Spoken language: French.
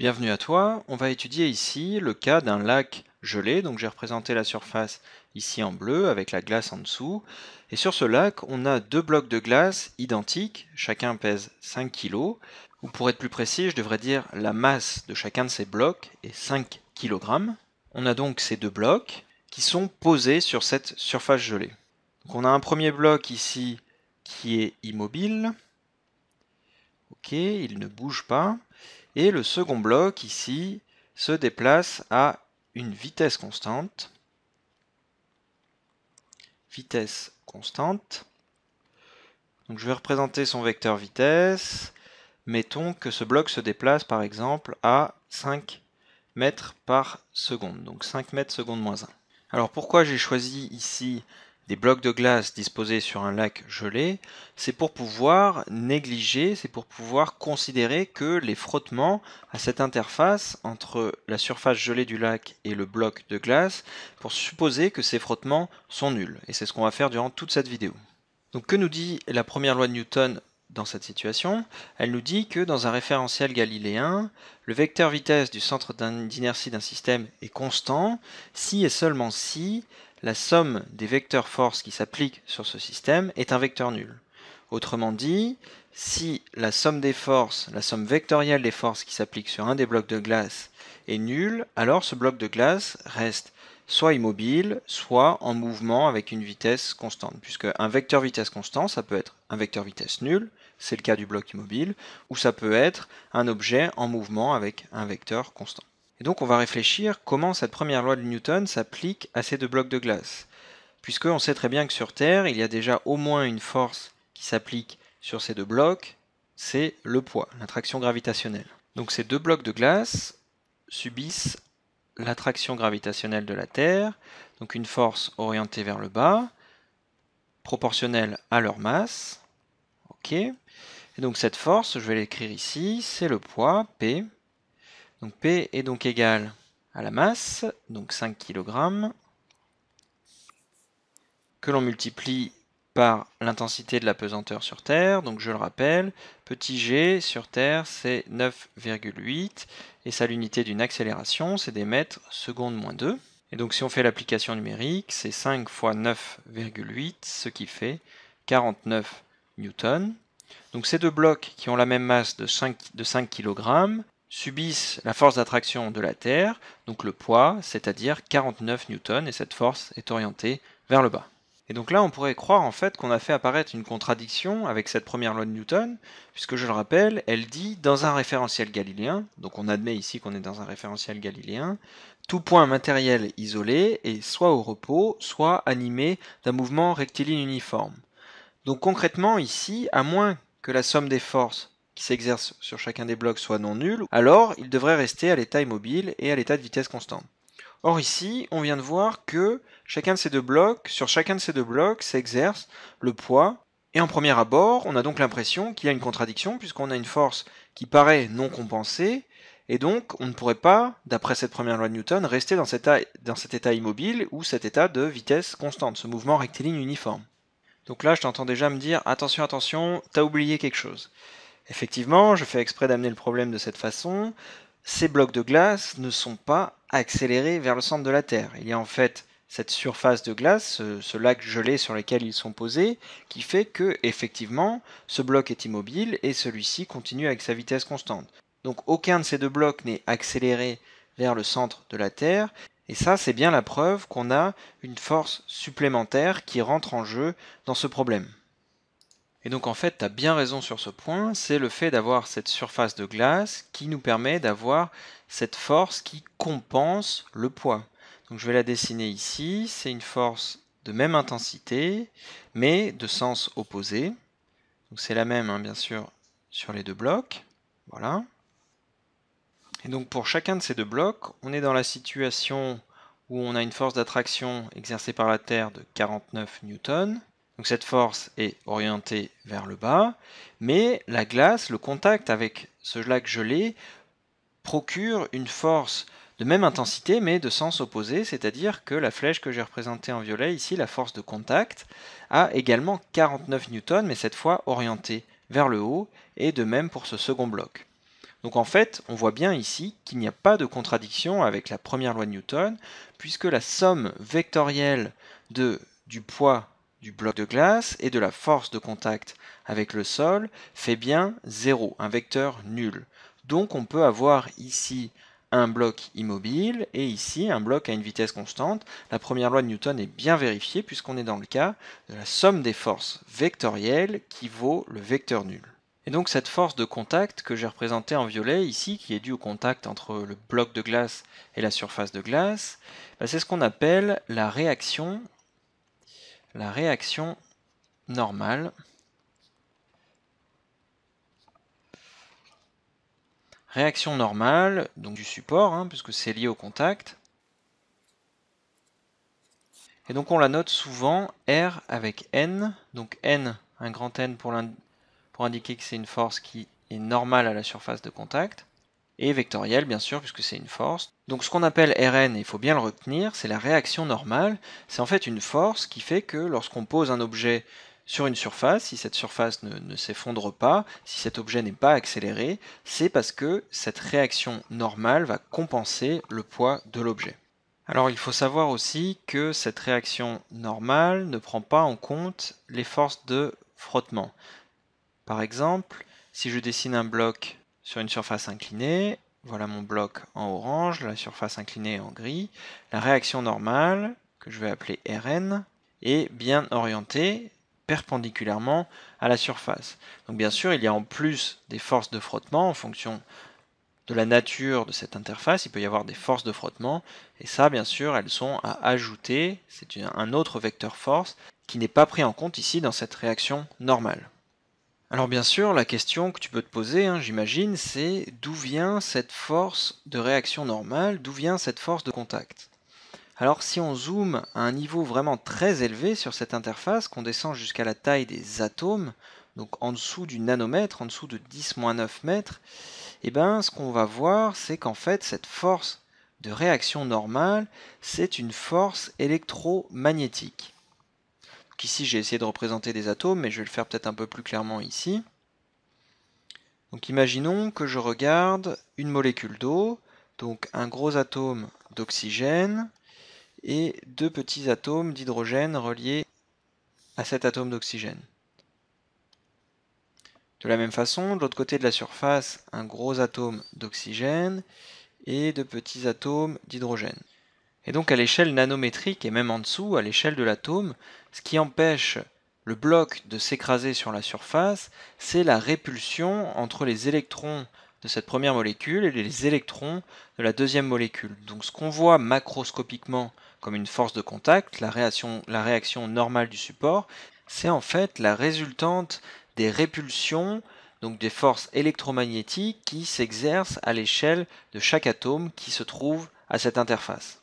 Bienvenue à toi, on va étudier ici le cas d'un lac gelé, donc j'ai représenté la surface ici en bleu avec la glace en dessous, et sur ce lac on a deux blocs de glace identiques, chacun pèse 5 kg, ou pour être plus précis je devrais dire la masse de chacun de ces blocs est 5 kg. On a donc ces deux blocs qui sont posés sur cette surface gelée. Donc on a un premier bloc ici qui est immobile, ok, il ne bouge pas, et le second bloc ici se déplace à une vitesse constante. Vitesse constante. Donc je vais représenter son vecteur vitesse. Mettons que ce bloc se déplace par exemple à 5 mètres par seconde. Donc 5 mètres seconde moins 1. Alors pourquoi j'ai choisi ici des blocs de glace disposés sur un lac gelé, c'est pour pouvoir négliger, c'est pour pouvoir considérer que les frottements à cette interface entre la surface gelée du lac et le bloc de glace, pour supposer que ces frottements sont nuls. Et c'est ce qu'on va faire durant toute cette vidéo. Donc que nous dit la première loi de Newton dans cette situation, elle nous dit que dans un référentiel galiléen, le vecteur vitesse du centre d'inertie d'un système est constant si et seulement si la somme des vecteurs forces qui s'appliquent sur ce système est un vecteur nul. Autrement dit, si la somme des forces, la somme vectorielle des forces qui s'appliquent sur un des blocs de glace est nulle, alors ce bloc de glace reste soit immobile, soit en mouvement avec une vitesse constante. Puisque un vecteur vitesse constant, ça peut être un vecteur vitesse nul, c'est le cas du bloc immobile, ou ça peut être un objet en mouvement avec un vecteur constant. Et donc on va réfléchir comment cette première loi de Newton s'applique à ces deux blocs de glace. Puisqu'on sait très bien que sur Terre, il y a déjà au moins une force qui s'applique sur ces deux blocs, c'est le poids, l'attraction gravitationnelle. Donc ces deux blocs de glace subissent l'attraction gravitationnelle de la Terre, donc une force orientée vers le bas, proportionnelle à leur masse. OK. Et donc cette force, je vais l'écrire ici, c'est le poids, P. Donc P est donc égal à la masse, donc 5 kg, que l'on multiplie par l'intensité de la pesanteur sur Terre. Donc je le rappelle, petit g sur Terre c'est 9,8 et ça l'unité d'une accélération c'est des mètres secondes moins 2. Et donc si on fait l'application numérique, c'est 5 fois 9,8, ce qui fait 49 newtons. Donc ces deux blocs qui ont la même masse de 5, de 5 kg subissent la force d'attraction de la Terre, donc le poids, c'est-à-dire 49 newtons, et cette force est orientée vers le bas. Et donc là, on pourrait croire en fait qu'on a fait apparaître une contradiction avec cette première loi de Newton, puisque je le rappelle, elle dit dans un référentiel galiléen, donc on admet ici qu'on est dans un référentiel galiléen, tout point matériel isolé est soit au repos, soit animé d'un mouvement rectiligne uniforme. Donc concrètement ici, à moins que la somme des forces qui s'exercent sur chacun des blocs soit non nulle, alors il devrait rester à l'état immobile et à l'état de vitesse constante. Or ici, on vient de voir que chacun de ces deux blocs, sur chacun de ces deux blocs, s'exerce le poids. Et en premier abord, on a donc l'impression qu'il y a une contradiction, puisqu'on a une force qui paraît non compensée, et donc on ne pourrait pas, d'après cette première loi de Newton, rester dans cet, état, dans cet état immobile ou cet état de vitesse constante, ce mouvement rectiligne uniforme. Donc là, je t'entends déjà me dire, attention, attention, t'as oublié quelque chose. Effectivement, je fais exprès d'amener le problème de cette façon, ces blocs de glace ne sont pas accélérés vers le centre de la Terre. Il y a en fait cette surface de glace, ce, lac gelé sur lequel ils sont posés, qui fait que, effectivement, ce bloc est immobile et celui-ci continue avec sa vitesse constante. Donc aucun de ces deux blocs n'est accéléré vers le centre de la Terre, et ça c'est bien la preuve qu'on a une force supplémentaire qui rentre en jeu dans ce problème. Et donc en fait, tu as bien raison sur ce point, c'est le fait d'avoir cette surface de glace qui nous permet d'avoir cette force qui compense le poids. Donc je vais la dessiner ici, c'est une force de même intensité, mais de sens opposé. Donc c'est la même, hein, bien sûr, sur les deux blocs. Voilà. Et donc pour chacun de ces deux blocs, on est dans la situation où on a une force d'attraction exercée par la Terre de 49 newtons, donc cette force est orientée vers le bas, mais la glace, le contact avec ce lac gelé, procure une force de même intensité mais de sens opposé, c'est-à-dire que la flèche que j'ai représentée en violet ici, la force de contact, a également 49 newtons, mais cette fois orientée vers le haut, et de même pour ce second bloc. Donc en fait, on voit bien ici qu'il n'y a pas de contradiction avec la première loi de Newton, puisque la somme vectorielle de, du poids du bloc de glace et de la force de contact avec le sol fait bien 0, un vecteur nul. Donc on peut avoir ici un bloc immobile et ici un bloc à une vitesse constante. La première loi de Newton est bien vérifiée puisqu'on est dans le cas de la somme des forces vectorielles qui vaut le vecteur nul. Et donc cette force de contact que j'ai représentée en violet ici, qui est due au contact entre le bloc de glace et la surface de glace, bah, c'est ce qu'on appelle la réaction la réaction normale. Réaction normale, donc du support, hein, puisque c'est lié au contact. Et donc on la note souvent R avec N, donc N, un grand N pour, pour indiquer que c'est une force qui est normale à la surface de contact et vectorielle bien sûr puisque c'est une force. Donc ce qu'on appelle Rn, il faut bien le retenir, c'est la réaction normale, c'est en fait une force qui fait que lorsqu'on pose un objet sur une surface, si cette surface ne, ne s'effondre pas, si cet objet n'est pas accéléré, c'est parce que cette réaction normale va compenser le poids de l'objet. Alors il faut savoir aussi que cette réaction normale ne prend pas en compte les forces de frottement. Par exemple, si je dessine un bloc sur une surface inclinée. Voilà mon bloc en orange, la surface inclinée en gris. La réaction normale, que je vais appeler Rn, est bien orientée perpendiculairement à la surface. Donc bien sûr, il y a en plus des forces de frottement en fonction de la nature de cette interface, il peut y avoir des forces de frottement, et ça, bien sûr, elles sont à ajouter, c'est un autre vecteur force qui n'est pas pris en compte ici dans cette réaction normale. Alors bien sûr, la question que tu peux te poser, hein, j'imagine, c'est d'où vient cette force de réaction normale, d'où vient cette force de contact Alors si on zoome à un niveau vraiment très élevé sur cette interface, qu'on descend jusqu'à la taille des atomes, donc en dessous du nanomètre, en dessous de 10-9 mètres, et eh bien ce qu'on va voir, c'est qu'en fait, cette force de réaction normale, c'est une force électromagnétique ici, j'ai essayé de représenter des atomes, mais je vais le faire peut-être un peu plus clairement ici. Donc imaginons que je regarde une molécule d'eau, donc un gros atome d'oxygène et deux petits atomes d'hydrogène reliés à cet atome d'oxygène. De la même façon, de l'autre côté de la surface, un gros atome d'oxygène et deux petits atomes d'hydrogène et donc à l'échelle nanométrique et même en dessous, à l'échelle de l'atome, ce qui empêche le bloc de s'écraser sur la surface, c'est la répulsion entre les électrons de cette première molécule et les électrons de la deuxième molécule. Donc ce qu'on voit macroscopiquement comme une force de contact, la réaction, normale du support, c'est en fait la résultante des répulsions, donc des forces électromagnétiques qui s'exercent à l'échelle de chaque atome qui se trouve à cette interface.